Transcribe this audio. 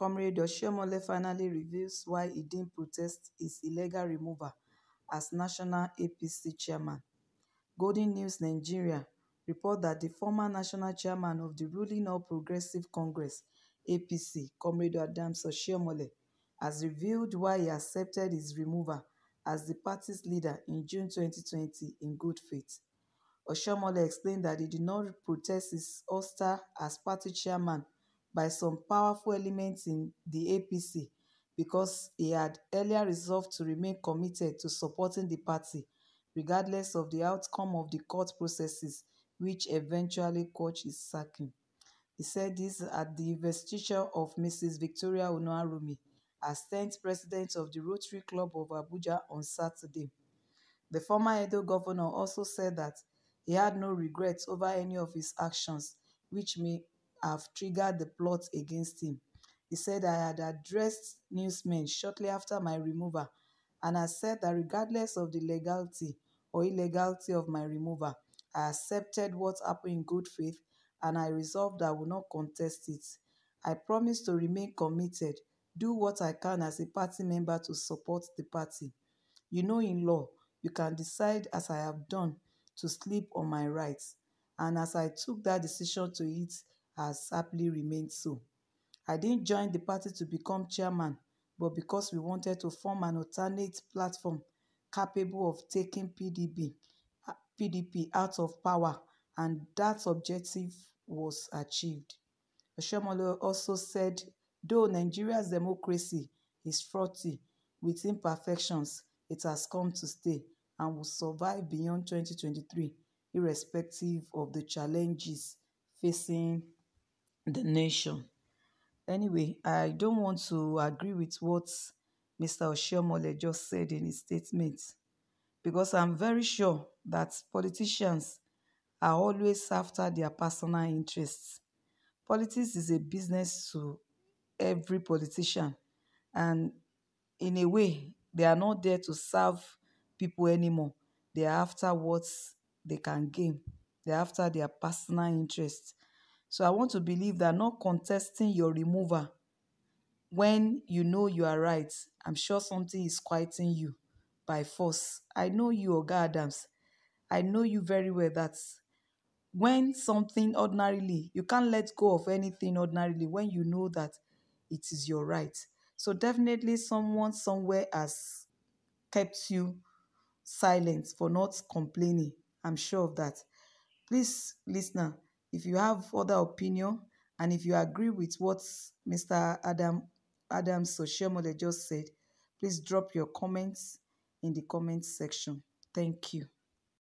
Comrade Oshiomhole finally reveals why he didn't protest his illegal removal as national APC chairman. Golden News Nigeria report that the former national chairman of the ruling All Progressive Congress, APC, Comrade Adams Oshiomhole, has revealed why he accepted his removal as the party's leader in June 2020 in good faith. Oshiomhole explained that he did not protest his ouster as party chairman by some powerful elements in the APC because he had earlier resolved to remain committed to supporting the party, regardless of the outcome of the court processes, which eventually caused his sacking. He said this at the investiture of Mrs. Victoria Unuarumi, as 10th president of the Rotary Club of Abuja on Saturday. The former Edo governor also said that he had no regrets over any of his actions, which may have triggered the plot against him. He said, I had addressed newsmen shortly after my removal, and I said that regardless of the legality or illegality of my removal, I accepted what happened in good faith and I resolved I would not contest it. I promise to remain committed, do what I can as a party member to support the party. You know, in law, you can decide, as I have done, to sleep on my rights. And as I took that decision to it, has happily remained so. I didn't join the party to become chairman, but because we wanted to form an alternate platform capable of taking PDB, PDP uh, out of power, and that objective was achieved. Oshiomhole also said, though Nigeria's democracy is fraughty with imperfections, it has come to stay and will survive beyond 2023, irrespective of the challenges facing the nation. Anyway, I don't want to agree with what Mr. Oshiomole just said in his statement because I'm very sure that politicians are always after their personal interests. Politics is a business to every politician, and in a way, they are not there to serve people anymore. They are after what they can gain, they are after their personal interests. So I want to believe that not contesting your remover when you know you are right, I'm sure something is quieting you by force. I know you, Oga Adams. I know you very well that when something ordinarily, you can't let go of anything ordinarily when you know that it is your right. So definitely someone somewhere has kept you silent for not complaining. I'm sure of that. Please, listener, if you have other opinion and if you agree with what Mr. Adam Adam Soshemole just said, please drop your comments in the comment section. Thank you.